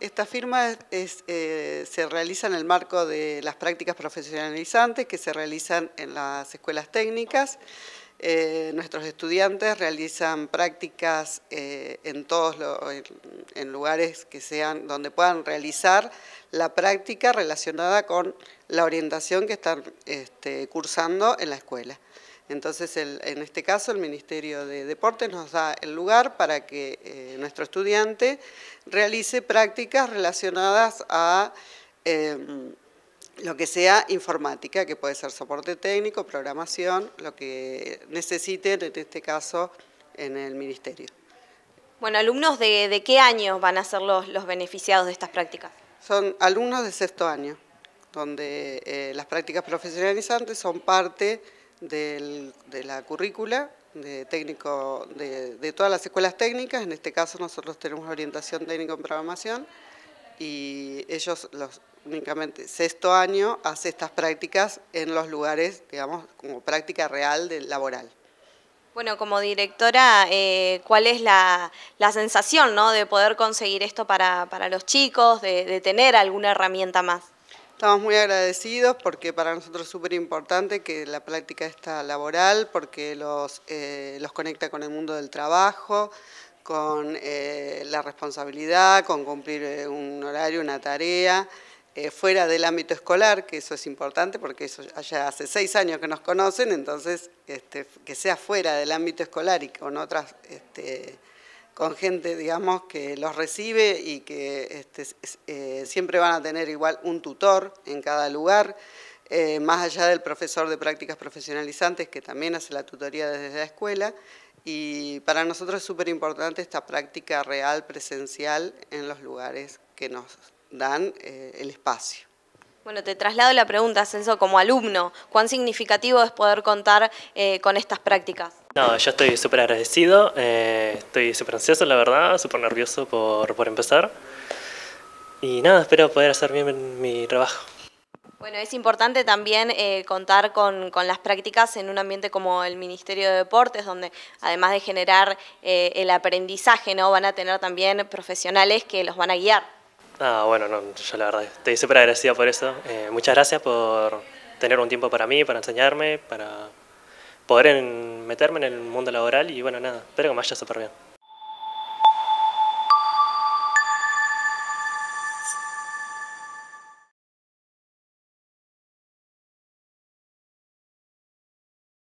Esta firma eh, se realiza en el marco de las prácticas profesionalizantes que se realizan en las escuelas técnicas. Eh, nuestros estudiantes realizan prácticas eh, en todos lugares donde puedan realizar la práctica relacionada con la orientación que están este, cursando en la escuela. Entonces, en este caso, el Ministerio de Deportes nos da el lugar para que eh, nuestro estudiante realice prácticas relacionadas a em, lo que sea informática, que puede ser soporte técnico, programación, lo que necesiten, en este caso, en el Ministerio. Bueno, alumnos de, qué año van a ser los, beneficiados de estas prácticas? Son alumnos de sexto año, donde eh, las prácticas profesionalizantes son parte de la currícula de técnico de, todas las escuelas técnicas, en este caso nosotros tenemos orientación técnica en programación y ellos los, únicamente sexto año hace estas prácticas en los lugares, digamos, como práctica real de, laboral. Bueno, como directora, eh, ¿cuál es la, sensación ¿no? de poder conseguir esto para, para los chicos, de tener alguna herramienta más? Estamos muy agradecidos porque para nosotros es súper importante que la práctica está laboral, porque los, eh, los conecta con el mundo del trabajo, con eh, la responsabilidad, con cumplir eh, un horario, una tarea. Eh, fuera del ámbito escolar, que eso es importante porque eso ya hace seis años que nos conocen, entonces este, que sea fuera del ámbito escolar y con otras este, con gente, digamos, que los recibe y que este, eh, siempre van a tener igual un tutor en cada lugar, eh, más allá del profesor de prácticas profesionalizantes que también hace la tutoría desde la escuela. Y para nosotros es súper importante esta práctica real, presencial, en los lugares que nos dan eh, el espacio. Bueno, te traslado la pregunta, Ascenso, como alumno, ¿cuán significativo es poder contar eh, con estas prácticas? No, yo estoy súper agradecido, eh, estoy súper ansioso, la verdad, súper nervioso por, empezar. Y nada, espero poder hacer bien mi trabajo. Bueno, es importante también eh, contar con, las prácticas en un ambiente como el Ministerio de Deportes, donde además de generar el aprendizaje, ¿no? van a tener también profesionales que los van a guiar. Ah, bueno, no, yo la verdad estoy súper agradecido por eso. Eh, muchas gracias por tener un tiempo para mí, para enseñarme, para poder meterme en el mundo laboral y bueno, nada, espero que me vaya súper bien.